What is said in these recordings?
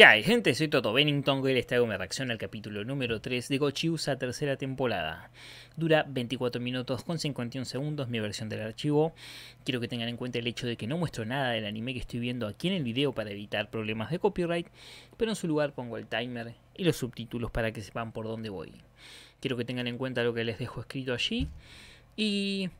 ¿Qué gente? Soy Toto Bennington y les traigo mi reacción al capítulo número 3 de Gochiusa tercera temporada. Dura 24 minutos con 51 segundos mi versión del archivo. Quiero que tengan en cuenta el hecho de que no muestro nada del anime que estoy viendo aquí en el video para evitar problemas de copyright, pero en su lugar pongo el timer y los subtítulos para que sepan por dónde voy. Quiero que tengan en cuenta lo que les dejo escrito allí y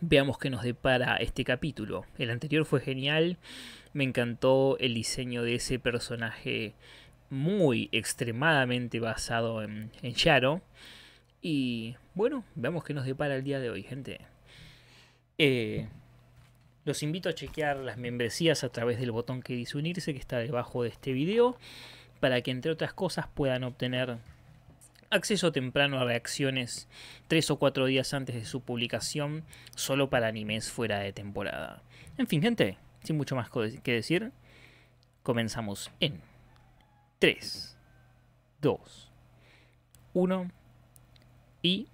veamos qué nos depara este capítulo. El anterior fue genial, me encantó el diseño de ese personaje muy extremadamente basado en, en Sharo. Y bueno, veamos qué nos depara el día de hoy, gente. Eh, los invito a chequear las membresías a través del botón que dice unirse que está debajo de este video para que entre otras cosas puedan obtener acceso temprano a reacciones tres o cuatro días antes de su publicación solo para animes fuera de temporada. En fin, gente, sin mucho más que decir, comenzamos en 3, 2, 1 y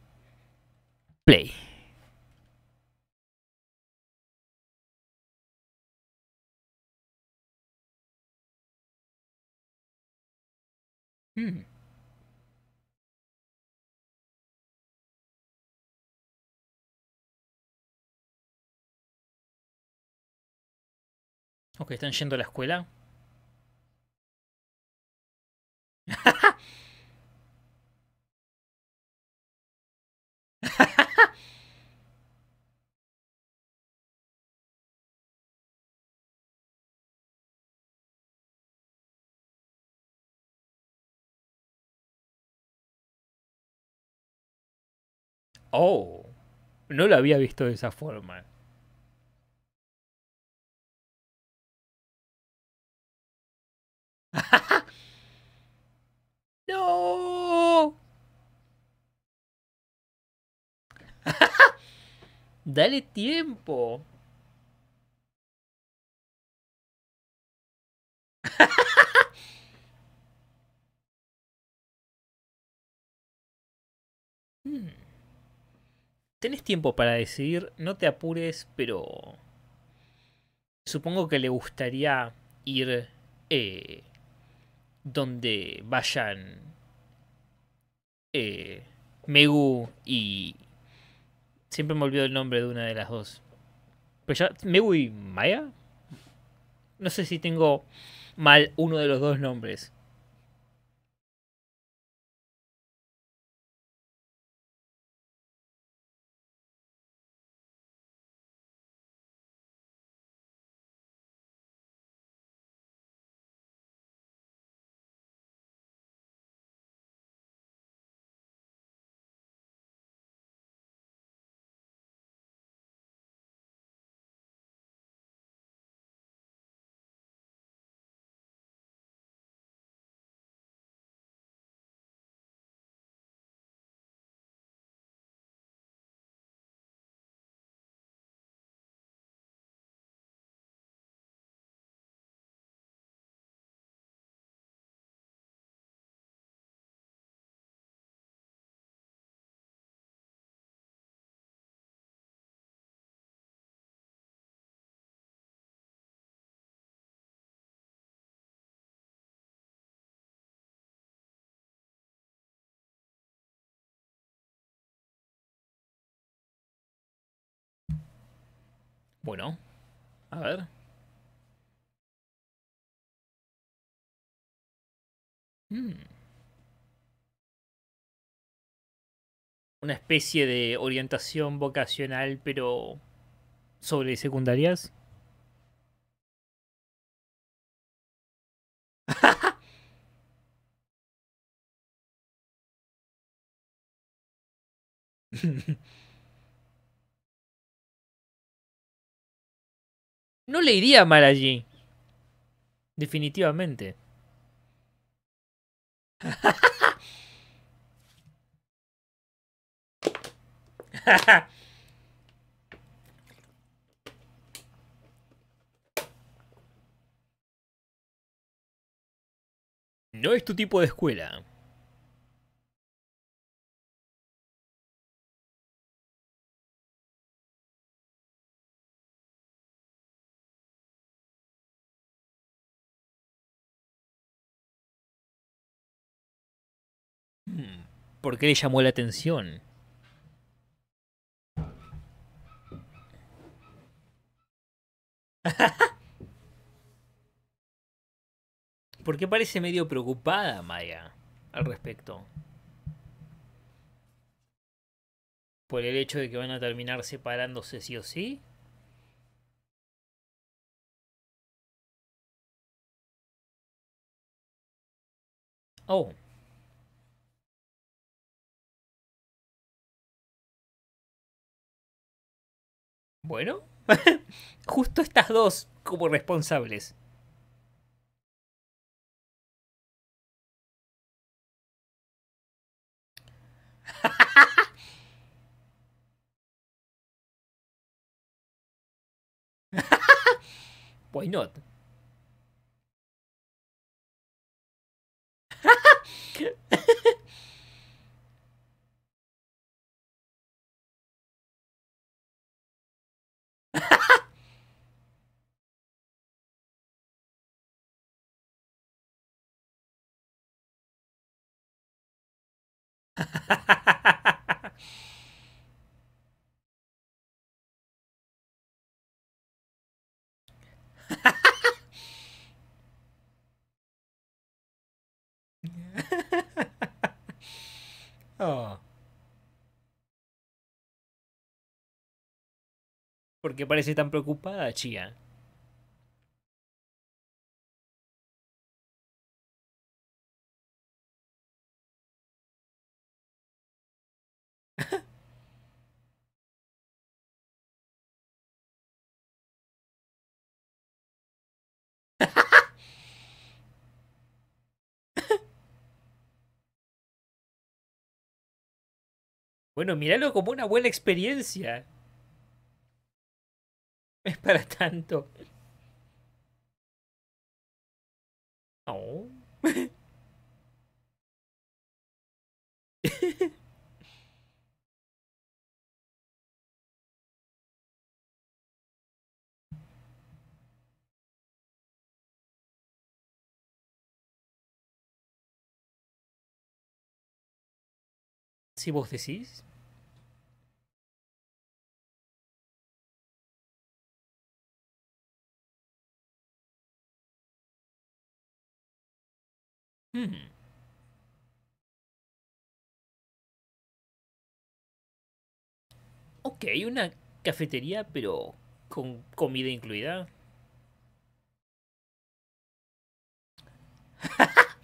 play. Hmm. que están yendo a la escuela. oh, no lo había visto de esa forma. no. Dale tiempo. Hmm. Tenés tiempo para decidir, no te apures, pero supongo que le gustaría ir eh, donde vayan eh, Megu y... Siempre me olvido el nombre de una de las dos. Pero Megu y Maya. No sé si tengo mal uno de los dos nombres. Bueno, a ver. Hmm. Una especie de orientación vocacional, pero sobre secundarias. No le iría mal allí. Definitivamente. No es tu tipo de escuela. ¿Por qué le llamó la atención? ¿Por qué parece medio preocupada Maya al respecto? ¿Por el hecho de que van a terminar separándose sí o sí? Oh. Bueno, justo estas dos como responsables. Why not? oh. porque parece tan preocupada Chia. Bueno, míralo como una buena experiencia. es para tanto. Oh. si vos decís. Hmm. hay una cafetería, pero con comida incluida.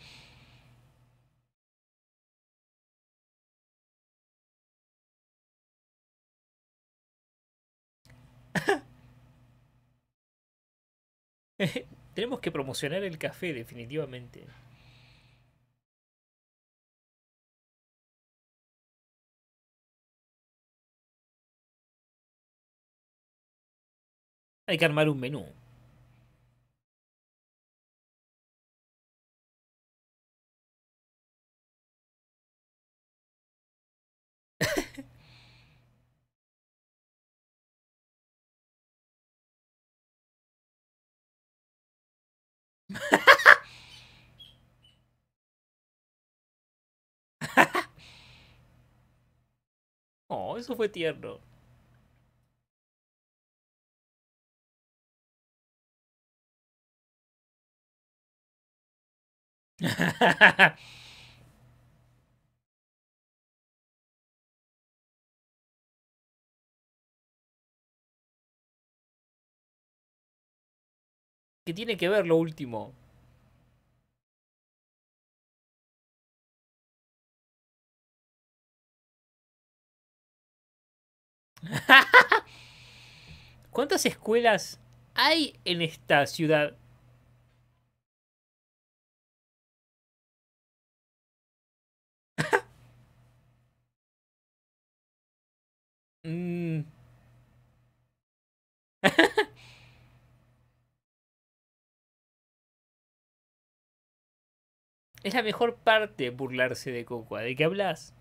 Tenemos que promocionar el café, definitivamente. Hay que armar un menú. oh, eso fue tierno. ¿Qué tiene que ver lo último. ¿Cuántas escuelas hay en esta ciudad? Es la mejor parte burlarse de Cocoa. ¿De qué hablas?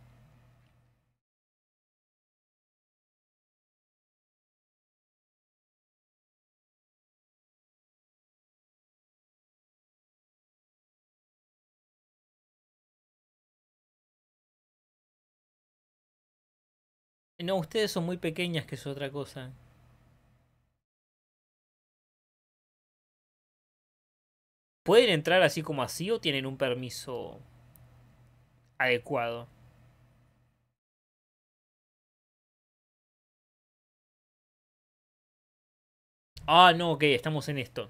No, ustedes son muy pequeñas, que es otra cosa. ¿Pueden entrar así como así o tienen un permiso adecuado? Ah, no, ok, estamos en esto.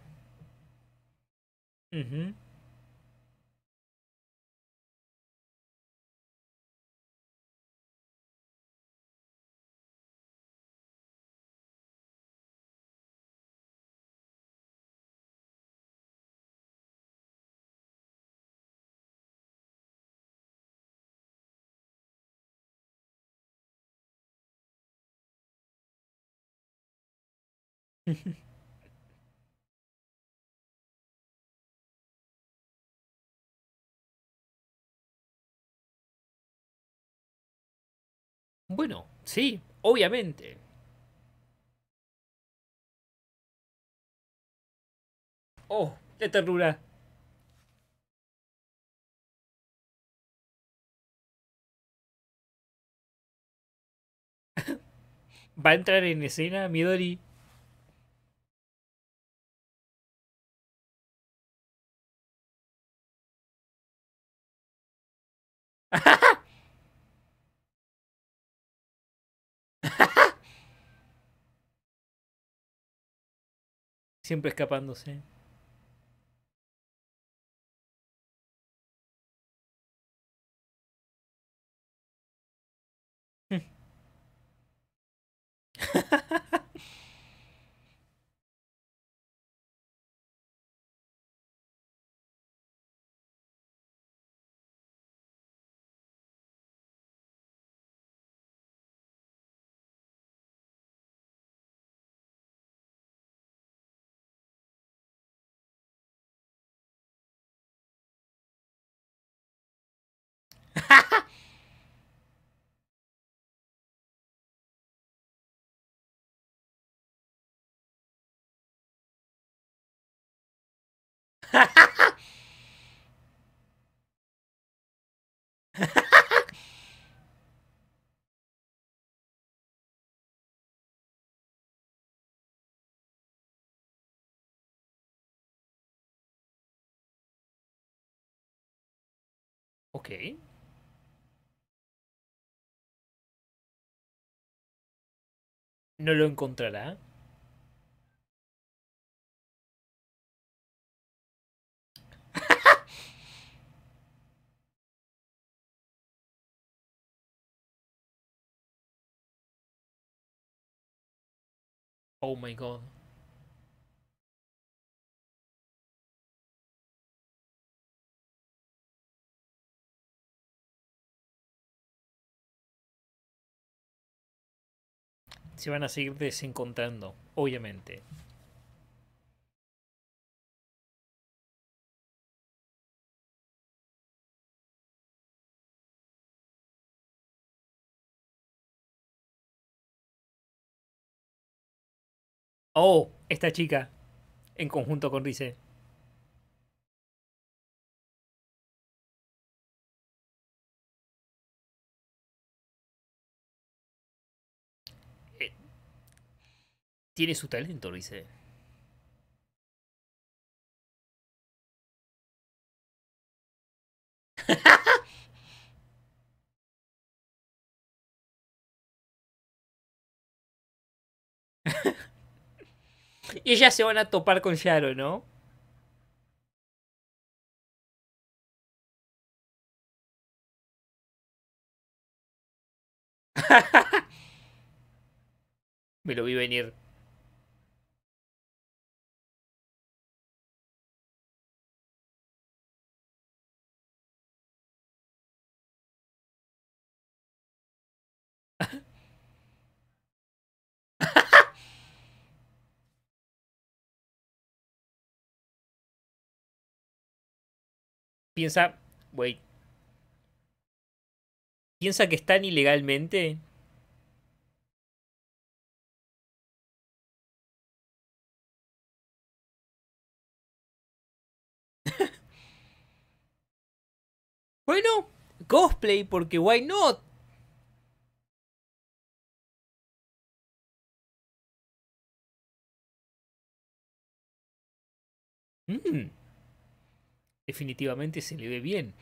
bueno, sí, obviamente. Oh, qué ternura. ¿Va a entrar en escena Midori Siempre escapándose. okay. no lo encontrará. oh my god. se van a seguir desencontrando, obviamente. Oh, esta chica, en conjunto con dice. tiene su talento, dice. y ellas se van a topar con Yaro, ¿no? Me lo vi venir. piensa, güey, piensa que están ilegalmente. bueno, cosplay, porque why not? Mmm definitivamente se le ve bien.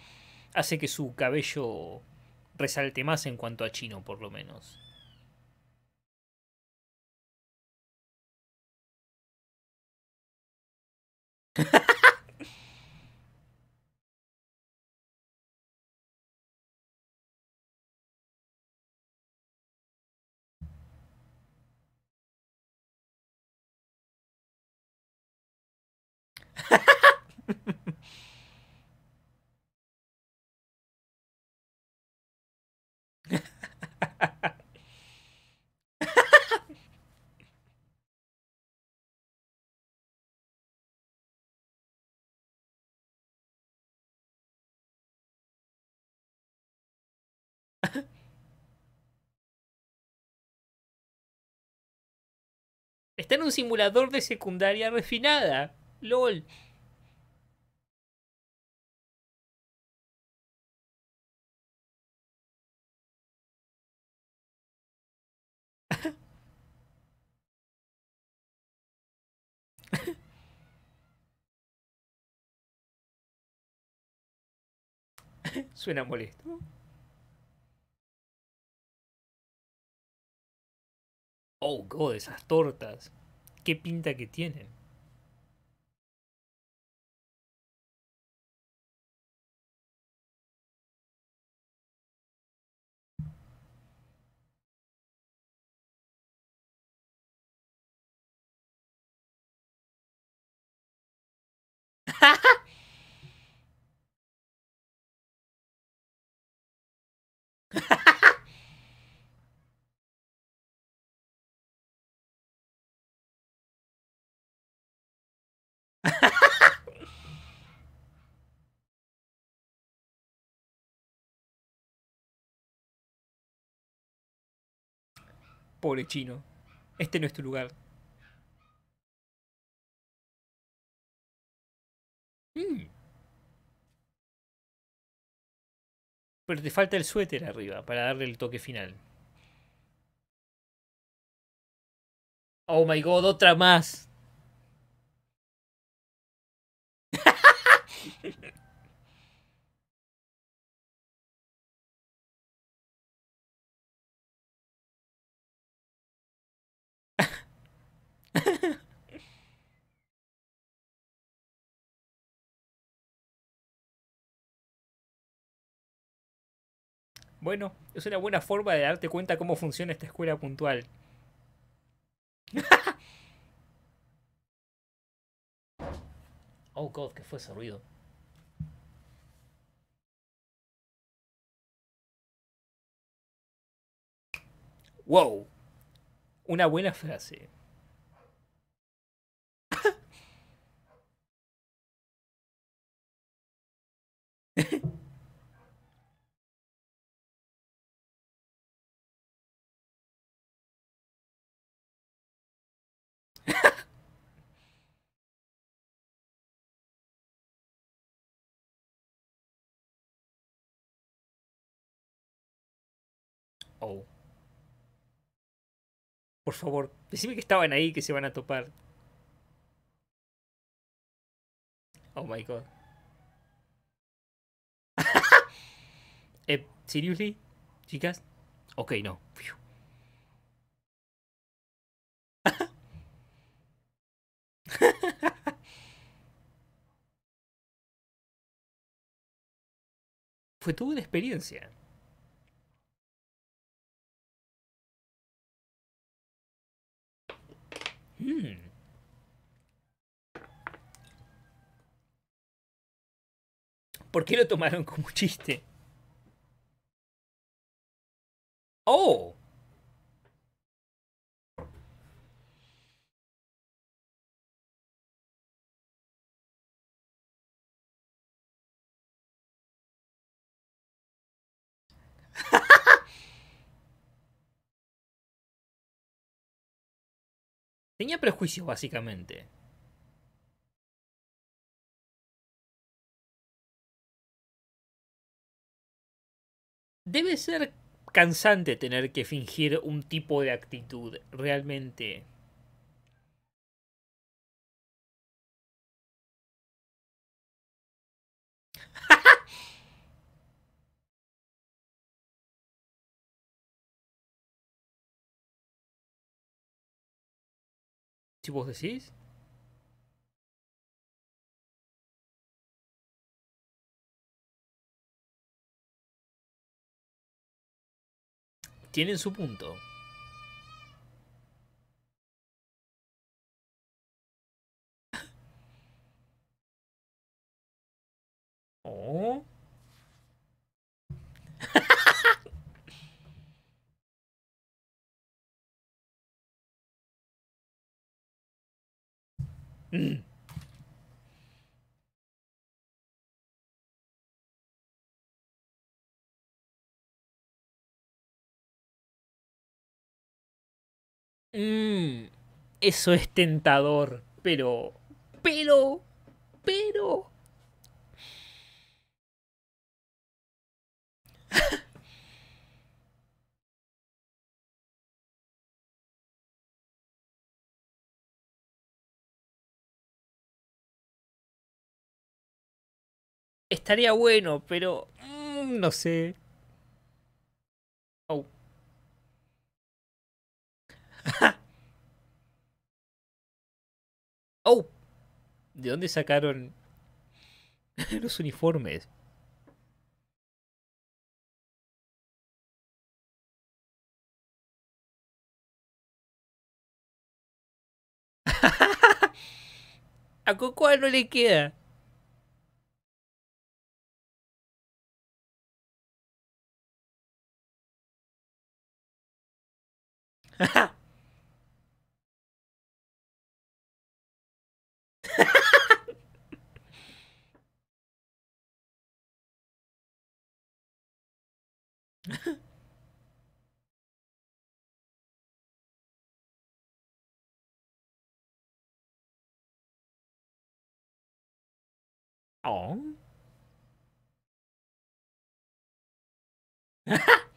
Hace que su cabello resalte más en cuanto a chino, por lo menos. Está en un simulador de secundaria refinada. LOL. Suena molesto. Oh, God, esas tortas. ¿Qué pinta que tienen? Pobre chino. Este no es tu lugar. Mm. Pero te falta el suéter arriba para darle el toque final. Oh my god, otra más. Bueno, es una buena forma de darte cuenta cómo funciona esta escuela puntual. oh god, que fue ese ruido? Wow. Una buena frase. Oh. Por favor, decime que estaban ahí, que se van a topar. Oh my god. eh, seriously, chicas. Ok, no. Fue toda una experiencia. Hmm. ¿Por qué lo tomaron como chiste? ¡Oh! Tenía prejuicios, básicamente. Debe ser cansante tener que fingir un tipo de actitud realmente Si vos decís. Tienen su punto. Mmm, Eso es tentador, pero... Pero... Pero... estaría bueno, pero mm, no sé. Oh. oh. ¿De dónde sacaron los uniformes? A Cocoa no le queda. Oh.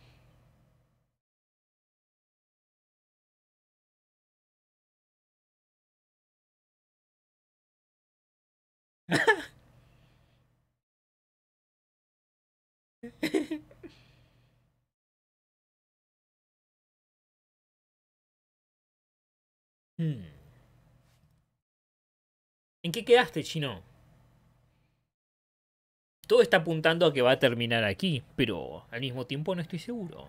Hmm. ¿En qué quedaste, chino? Todo está apuntando a que va a terminar aquí, pero al mismo tiempo no estoy seguro.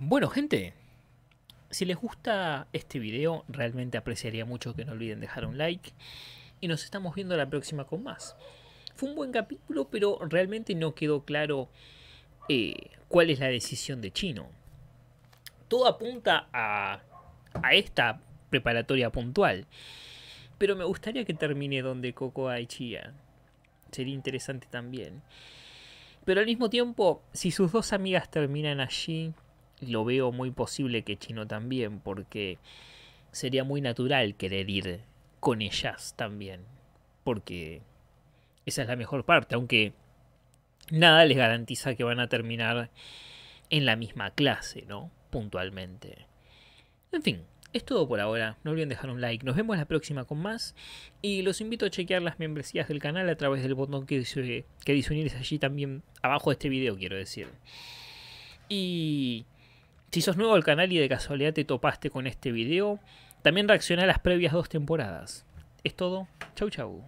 Bueno, gente, si les gusta este video, realmente apreciaría mucho que no olviden dejar un like. Y nos estamos viendo la próxima con más. Fue un buen capítulo, pero realmente no quedó claro eh, cuál es la decisión de Chino. Todo apunta a, a esta preparatoria puntual. Pero me gustaría que termine donde Coco y Chia. Sería interesante también. Pero al mismo tiempo, si sus dos amigas terminan allí, lo veo muy posible que Chino también, porque sería muy natural querer ir con ellas también, porque esa es la mejor parte, aunque nada les garantiza que van a terminar en la misma clase, ¿no? Puntualmente. En fin, es todo por ahora. No olviden dejar un like. Nos vemos la próxima con más. Y los invito a chequear las membresías del canal a través del botón que dice, que dice allí también abajo de este video, quiero decir. Y si sos nuevo al canal y de casualidad te topaste con este video, también reaccioné a las previas dos temporadas. Es todo, chau chau.